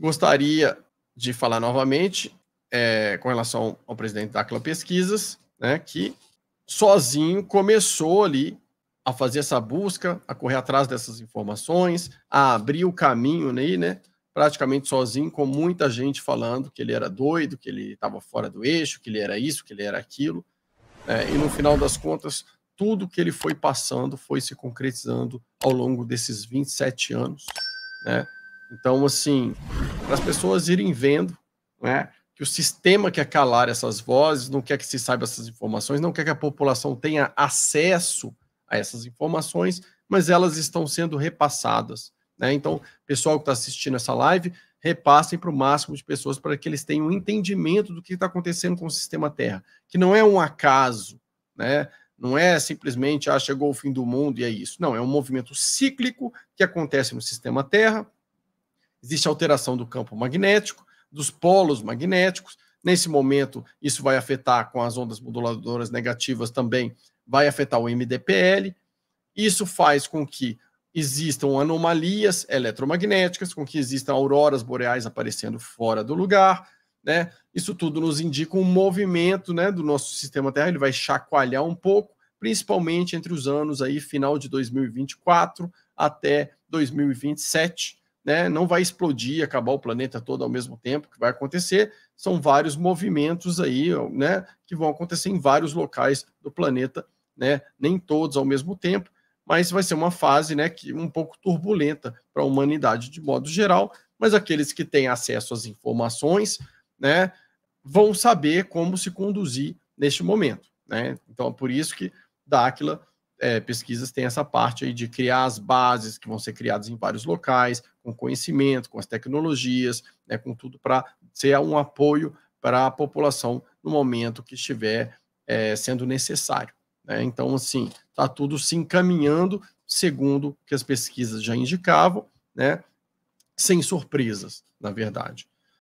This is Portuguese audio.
Gostaria de falar novamente é, com relação ao presidente da Clã Pesquisas, né, que sozinho começou ali a fazer essa busca, a correr atrás dessas informações, a abrir o caminho aí, né? Praticamente sozinho, com muita gente falando que ele era doido, que ele estava fora do eixo, que ele era isso, que ele era aquilo. Né, e no final das contas, tudo que ele foi passando foi se concretizando ao longo desses 27 anos, né? Então, assim, para as pessoas irem vendo, né? Que o sistema quer calar essas vozes, não quer que se saiba essas informações, não quer que a população tenha acesso a essas informações, mas elas estão sendo repassadas. Né? Então, pessoal que está assistindo essa live, repassem para o máximo de pessoas para que eles tenham um entendimento do que está acontecendo com o sistema Terra, que não é um acaso, né? Não é simplesmente, ah, chegou o fim do mundo e é isso. Não, é um movimento cíclico que acontece no sistema Terra, Existe alteração do campo magnético, dos polos magnéticos. Nesse momento, isso vai afetar com as ondas moduladoras negativas também, vai afetar o MDPL. Isso faz com que existam anomalias eletromagnéticas, com que existam auroras boreais aparecendo fora do lugar, né? Isso tudo nos indica um movimento, né, do nosso sistema Terra, ele vai chacoalhar um pouco, principalmente entre os anos aí final de 2024 até 2027 né, não vai explodir, acabar o planeta todo ao mesmo tempo que vai acontecer. São vários movimentos aí, né, que vão acontecer em vários locais do planeta, né, nem todos ao mesmo tempo, mas vai ser uma fase, né, que um pouco turbulenta para a humanidade de modo geral, mas aqueles que têm acesso às informações, né, vão saber como se conduzir neste momento, né? Então, é por isso que daquila é, pesquisas têm essa parte aí de criar as bases que vão ser criadas em vários locais, com conhecimento, com as tecnologias, né, com tudo para ser um apoio para a população no momento que estiver é, sendo necessário. Né? Então, assim, está tudo se encaminhando segundo que as pesquisas já indicavam, né, sem surpresas, na verdade.